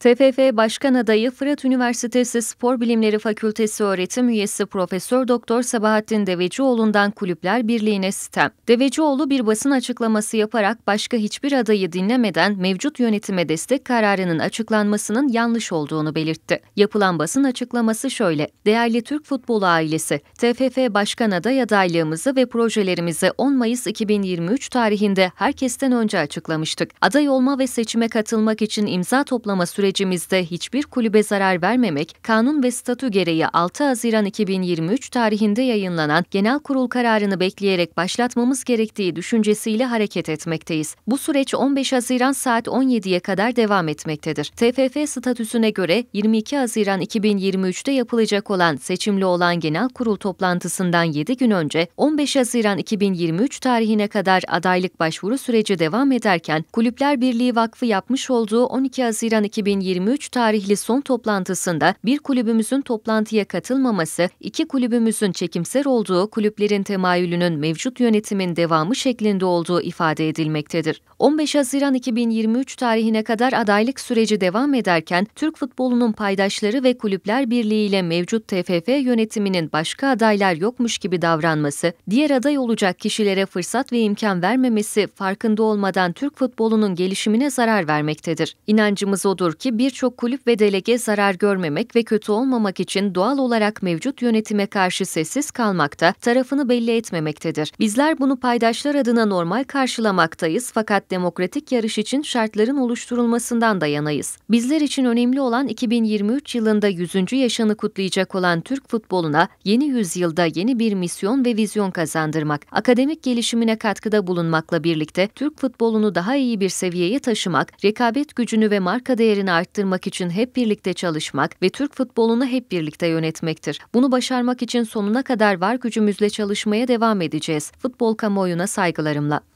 TFF Başkan Adayı Fırat Üniversitesi Spor Bilimleri Fakültesi öğretim üyesi Profesör Doktor Sabahattin Devecioğlu'ndan Kulüpler Birliği'ne sitem. Devecioğlu bir basın açıklaması yaparak başka hiçbir adayı dinlemeden mevcut yönetime destek kararının açıklanmasının yanlış olduğunu belirtti. Yapılan basın açıklaması şöyle. Değerli Türk futbolu ailesi, TFF Başkan Aday adaylığımızı ve projelerimizi 10 Mayıs 2023 tarihinde herkesten önce açıklamıştık. Aday olma ve seçime katılmak için imza toplama süreci sürecimizde hiçbir kulübe zarar vermemek, kanun ve statü gereği 6 Haziran 2023 tarihinde yayınlanan genel kurul kararını bekleyerek başlatmamız gerektiği düşüncesiyle hareket etmekteyiz. Bu süreç 15 Haziran saat 17'ye kadar devam etmektedir. TFF statüsüne göre 22 Haziran 2023'te yapılacak olan seçimli olan genel kurul toplantısından 7 gün önce 15 Haziran 2023 tarihine kadar adaylık başvuru süreci devam ederken Kulüpler Birliği Vakfı yapmış olduğu 12 Haziran 2023 2023 tarihli son toplantısında bir kulübümüzün toplantıya katılmaması, iki kulübümüzün çekimser olduğu kulüplerin temayülünün mevcut yönetimin devamı şeklinde olduğu ifade edilmektedir. 15 Haziran 2023 tarihine kadar adaylık süreci devam ederken Türk futbolunun paydaşları ve Kulüpler Birliği ile mevcut TFF yönetiminin başka adaylar yokmuş gibi davranması, diğer aday olacak kişilere fırsat ve imkan vermemesi farkında olmadan Türk futbolunun gelişimine zarar vermektedir. İnancımız odur ki Türkiye'deki birçok kulüp ve delege zarar görmemek ve kötü olmamak için doğal olarak mevcut yönetime karşı sessiz kalmakta, tarafını belli etmemektedir. Bizler bunu paydaşlar adına normal karşılamaktayız fakat demokratik yarış için şartların oluşturulmasından da yanayız. Bizler için önemli olan 2023 yılında 100. yaşını kutlayacak olan Türk futboluna yeni yüzyılda yeni bir misyon ve vizyon kazandırmak, akademik gelişimine katkıda bulunmakla birlikte Türk futbolunu daha iyi bir seviyeye taşımak, rekabet gücünü ve marka değerini arttırmak için hep birlikte çalışmak ve Türk futbolunu hep birlikte yönetmektir. Bunu başarmak için sonuna kadar var gücümüzle çalışmaya devam edeceğiz. Futbol kamuoyuna saygılarımla.